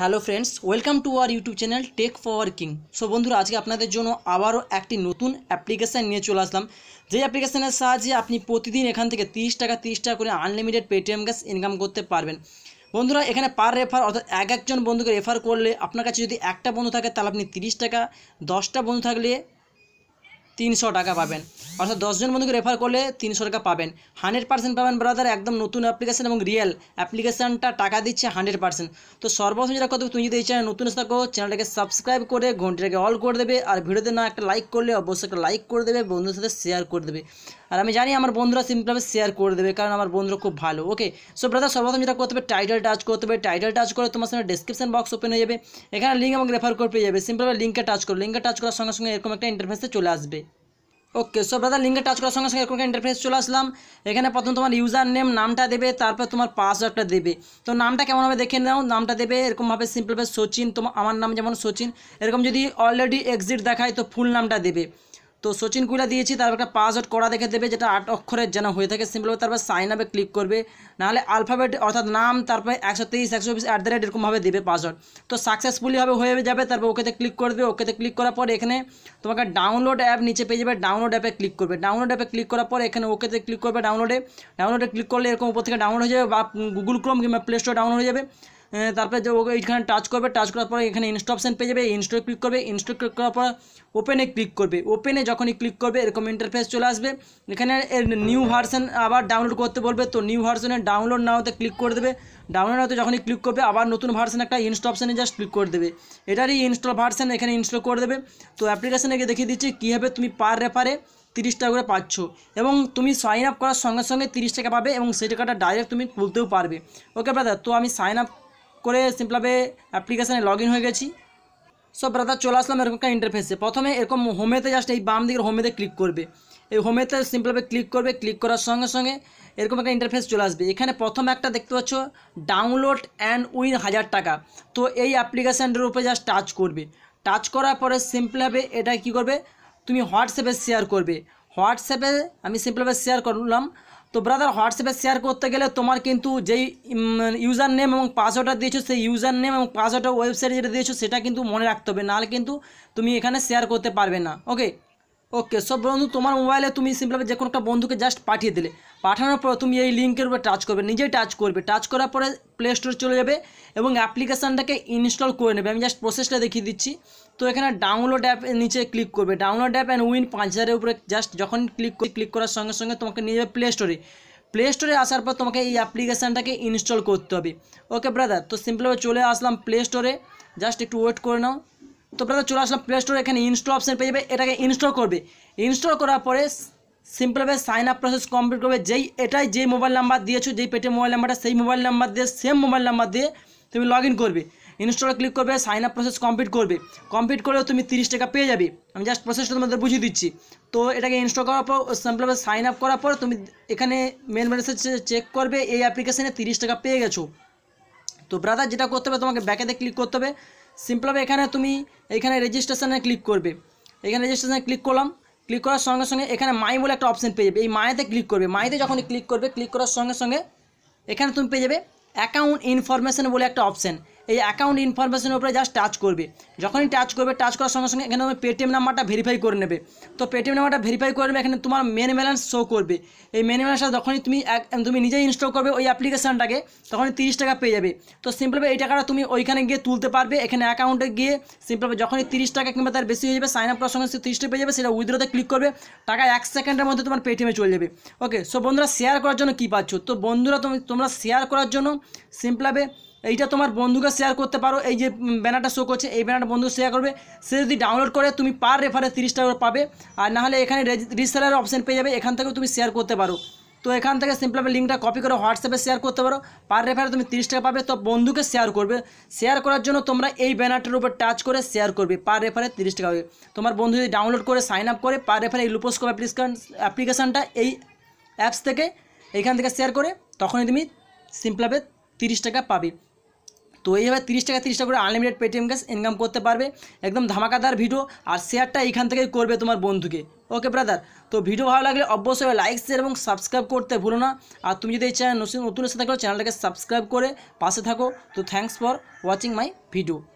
hello friends welcome to our YouTube channel tech for king so বন্ধুরা আজকে আপনাদের জন্য আবারও একটি নতুন অ্যাপ্লিকেশান নিয়ে চলে আসলাম যেই অ্যাপ্লিকেশানের সাহায্যে আপনি প্রতিদিন এখান থেকে তিরিশ টাকা তিরিশ টাকা করে আনলিমিটেড পেটিএম গ্যাস ইনকাম করতে পারবেন বন্ধুরা এখানে পার রেফার অর্থাৎ এক একজন বন্ধুকে রেফার করলে আপনার কাছে যদি একটা বন্ধু থাকে তাহলে আপনি তিরিশ টাকা দশটা বন্ধু থাকলে তিনশো টাকা পাবেন অর্থাৎ দশজন বন্ধুকে রেফার করলে তিনশো টাকা পাবেন হান্ড্রেড পার্সেন্ট পাবেন ব্রাদার একদম নতুন অ্যাপ্লিকেশান এবং রিয়েল অ্যাপ্লিকেশানটা টাকা দিচ্ছে হান্ড্রেড পার্সেন্ট তো সর্বপ্রথম যেটা কথা তুমি যদি এই চ্যানেল নতুন থাকো চ্যানেলটাকে সাবস্ক্রাইব করে ঘন্টাটাকে অল করে দেবে আর ভিডিওতে না একটা লাইক করলে অবশ্যই একটা লাইক করে দেবে বন্ধুর সাথে শেয়ার করে দেবে আর আমি জানি আমার বন্ধুরা সিম্পলভাবে শেয়ার করে দেবে কারণ আমার বন্ধুরা খুব ভালো ওকে সো ব্রাদার সর্বপ্রথম যেটা করতে হবে টাইটেল টাচ করতে হবে টাইটেল টাচ করে তোমার সামনে ডিসক্রিপশন বক্স ওপেন হয়ে যাবে এখানে লিঙ্ক আমাকে রেফার করে পেয়ে যাবে সিম্পলভাবে লিঙ্কে টাচ করো লিঙ্কে টাচ করার সঙ্গে সঙ্গে এরকম একটা ইন্টারফেসে চলে আসবে ওকে সো ব্রাদার লিঙ্কে টাচ করার সঙ্গে সঙ্গে এরকম ইন্টারফেস চলে আসলাম এখানে প্রথম তোমার ইউজার নেম নামটা দেবে তারপর তোমার পাসওয়ার্ডটা দেবে তো নামটা কেমনভাবে দেখে নাও নামটা দেবে এরকমভাবে সিম্পলভাবে সচিন তোমার আমার নাম যেমন সচিন এরকম যদি অলরেডি এক্সিট দেখায় তো ফুল নামটা দেবে তো সচিন কুইলা দিয়েছি তারপর একটা পাসওয়ার্ড করা দেখে দেবে যেটা আট অক্ষরের যেন হয়ে থাকে সিম্পলভাবে তারপর সাইন আপে ক্লিক করবে নাহলে আলফাবেট অর্থাৎ নাম তারপর একশো তেইশ একশো বিশ অ্যাট দ্য রেট এরকমভাবে দেবে পাসওয়ার্ড তো সাকসেসফুলিভাবে হয়ে যাবে তারপর ওকেতে ক্লিক করে দেবে ওকেতে ক্লিক করার পর এখানে তোমাকে ডাউনলোড অ্যাপ নিচে পেয়ে যাবে ডাউনলোড অ্যাপে ক্লিক করবে ডাউনলোড অ্যাপে ক্লিক করার পর এখানে ওকেতে ক্লিক করবে ডাউনলোডে ডাউনলোডে ক্লিক করলে এরকম উপর থেকে ডাউনলোড হয়ে যাবে বা গুগল ক্রোম কিংবা প্লে স্টোর ডাউনলোড হয়ে যাবে তারপরে যে ওকে এইখানে টাচ করবে টাচ করার পরে এখানে ইনস্টপশন অপশান পেয়ে যাবে ইনস্টল ক্লিক করবে ইনস্টল ক্লিক করার পর ওপেনে ক্লিক করবে ওপেনে যখনই ক্লিক করবে এরকম ইন্টারফেস চলে আসবে এখানে এর নিউ ভার্সন আবার ডাউনলোড করতে বলবে তো নিউ ভার্সনে ডাউনলোড না হতে ক্লিক করে দেবে ডাউনলোড হতে যখনই ক্লিক করবে আবার নতুন ভার্সন একটা ইনস্ট অপশানে জাস্ট ক্লিক করে দেবে এটারই ইনস্টল ভার্সন এখানে ইনস্টল করে দেবে তো অ্যাপ্লিকেশানে গিয়ে দেখিয়ে দিচ্ছি কীভাবে তুমি পার রেফারে তিরিশ টাকা করে পাচ্ছ এবং তুমি সাইন আপ করার সঙ্গে সঙ্গে তিরিশ টাকা পাবে এবং সেই টাকাটা ডাইরেক্ট তুমি তুলতেও পারবে ওকে ব্রাদার তো আমি সাইন আপ করে সিম্পলভাবে অ্যাপ্লিকেশানে লগ হয়ে গেছি সব ব্রাদার চলে আসলাম এরকম একটা ইন্টারফেসে প্রথমে এরকম হোমেতে জাস্ট এই বাম দিকের হোমেতে ক্লিক করবে এই হোমেতে সিম্পলভাবে ক্লিক করবে ক্লিক করার সঙ্গে সঙ্গে এরকম একটা ইন্টারফেস চলে আসবে এখানে প্রথম একটা দেখতে পাচ্ছ ডাউনলোড অ্যান্ড উইন হাজার টাকা তো এই অ্যাপ্লিকেশানটার উপরে জাস্ট টাচ করবে টাচ করার পরে সিম্পলভাবে এটা কি করবে তুমি হোয়াটসঅ্যাপে শেয়ার করবে হোয়াটসঅ্যাপে আমি সিম্পলভাবে শেয়ার করলাম তো ব্রাদার হোয়াটসঅ্যাপে শেয়ার করতে গেলে তোমার কিন্তু যেই ইউজার নেম এবং পাসওয়ার্ডটা দিয়েছো সেই ইউজার নেম এবং পাসওয়ার্ডটা ওয়েবসাইটে যেটা দিয়েছো সেটা কিন্তু মনে রাখতে হবে নাহলে কিন্তু তুমি এখানে শেয়ার করতে পারবে না ওকে ওকে সব বন্ধু তোমার মোবাইলে তুমি সিম্পলভাবে যে কোনো একটা বন্ধুকে জাস্ট পাঠিয়ে দিলে পাঠানোর পর তুমি এই লিঙ্কের উপরে টাচ করবে নিজেই টাচ করবে টাচ করার পরে প্লে স্টোরে চলে যাবে এবং অ্যাপ্লিকেশানটাকে ইনস্টল করে নেবে আমি জাস্ট প্রসেসটা দেখিয়ে দিচ্ছি তো এখানে ডাউনলোড অ্যাপ নিচে ক্লিক করবে ডাউনলোড অ্যাপ অ্যান্ড উইন পাঁচ হাজারের উপরে জাস্ট যখন ক্লিক ক্লিক করার সঙ্গে সঙ্গে তোমাকে নিয়ে যাবে প্লে স্টোরে প্লে স্টোরে আসার পর তোমাকে এই অ্যাপ্লিকেশানটাকে ইনস্টল করতে হবে ওকে ব্রাদার তো সিম্পলভাবে চলে আসলাম প্লে স্টোরে জাস্ট একটু ওয়েট করে নাও তো আপনারা চলে আসলাম প্লে স্টোরে এখানে ইনস্টল অপশান পেয়ে যাবে এটাকে ইনস্টল করবে ইনস্টল করার পরে সিম্পলভাবে সাইন আপ প্রসেস কমপ্লিট করবে যেই এটাই যে মোবাইল নাম্বার দিয়েছো যেই পেটে মোবাইল নাম্বারটা সেই মোবাইল নাম্বার দিয়ে সেম মোবাইল নাম্বার দিয়ে তুমি লগ করবে ইনস্টল ক্লিক করবে সাইন আপ প্রসেস কমপ্লিট করবে কমপ্লিট করলেও তুমি তিরিশ টাকা পেয়ে যাবে আমি জাস্ট প্রসেসটা তোমাদের বুঝিয়ে দিচ্ছি তো এটাকে ইনস্টল করার পর সিম্পলভাবে সাইন আপ করার পর তুমি এখানে মেন মেসেজ চেক করবে এই অ্যাপ্লিকেশানে তিরিশ টাকা পেয়ে গেছো তো ব্রাদার যেটা করতে হবে তোমাকে ব্যাকেতে ক্লিক করতে হবে সিম্পলভাবে এখানে তুমি এখানে রেজিস্ট্রেশনে ক্লিক করবে এখানে রেজিস্ট্রেশনে ক্লিক করলাম ক্লিক করার সঙ্গে সঙ্গে এখানে মাই বলে একটা অপশন পেয়ে যাবে এই মায়েতে ক্লিক করবে মায়েতে যখন ক্লিক করবে ক্লিক করার সঙ্গে সঙ্গে এখানে তুমি পেয়ে যাবে অ্যাকাউন্ট ইনফরমেশন বলে একটা অপশন এই অ্যাকাউন্ট ইনফরমেশনের উপরে জাস্ট টাচ করবে যখনই টাচ করবে টাচ করার সঙ্গে সঙ্গে এখানে তুমি পেটিএম নাম্বারটা ভেরিফাই করে নেবে তো পেটিএম নাম্বারটা ভেরিফাই করে নেবে এখানে তোমার মেন ব্যালেন্স শো করবে এই মেন ব্যালেন্সটা যখনই তুমি তুমি নিজেই ইনস্টল করবে ওই অ্যাপ্লিকেশানটাকে তখনই তিরিশ টাকা পেয়ে যাবে তো সিম্পলভাবে এই টাকাটা তুমি ওইখানে গিয়ে তুলতে পারবে এখানে অ্যাকাউন্টে গিয়ে সিম্পলভাবে যখনই তিরিশ টাকা কিংবা তার বেশি হয়ে যাবে সাইন আপ করার সঙ্গে সে তিরিশটা পেয়ে যাবে সেটা উইথড্রোতে ক্লিক করবে টাকা এক সেকেন্ডের মধ্যে তোমার পেটিএমে চলে যাবে ওকে সো বন্ধুরা শেয়ার করার জন্য কী পাচ্ছ তো বন্ধুরা তুমি তোমরা শেয়ার করার জন্য সিম্পলভাবে এইটা তোমার বন্ধুকে শেয়ার করতে পারো এই যে ব্যানারটা শো করছে এই ব্যানারটা বন্ধু শেয়ার করবে সে যদি ডাউনলোড করে তুমি পার রেফারে তিরিশ টাকা পাবে আর নাহলে এখানে রিসেলার অপশান পেয়ে যাবে এখান থেকেও তুমি শেয়ার করতে পারো তো এখান থেকে সিম্পলভাবে লিঙ্কটা কপি করে হোয়াটসঅ্যাপে শেয়ার করতে পারো পার রেফারে তুমি তিরিশ টাকা পাবে তো বন্ধুকে শেয়ার করবে শেয়ার করার জন্য তোমরা এই ব্যানারটার উপর টাচ করে শেয়ার করবে পার রেফারে তিরিশ টাকা হবে তোমার বন্ধু যদি ডাউনলোড করে সাইন আপ করে পার রেফারে এই লুপোস্কোপ অ্যাপ্লিকেশন অ্যাপ্লিকেশানটা এই অ্যাপস থেকে এইখান থেকে শেয়ার করে তখনই তুমি সিম্পলভাবে তিরিশ টাকা পাবে তো এইভাবে তিরিশ টাকা তিরিশ টাকা করে আনলিমিটেড পেটিএম ক্যাশ ইনকাম করতে পারবে একদম ধামাকাদার ভিডিও আর শেয়ারটা এইখান থেকেই করবে তোমার বন্ধুকে ওকে ব্রাদার তো ভিডিও ভালো লাগলে অবশ্যই লাইক শেয়ার এবং সাবস্ক্রাইব করতে ভুলো না আর তুমি যদি এই চ্যানেল নতুন নতুন এসে থাকো চ্যানেলটাকে সাবস্ক্রাইব করে পাশে থাকো তো thanks for watching my video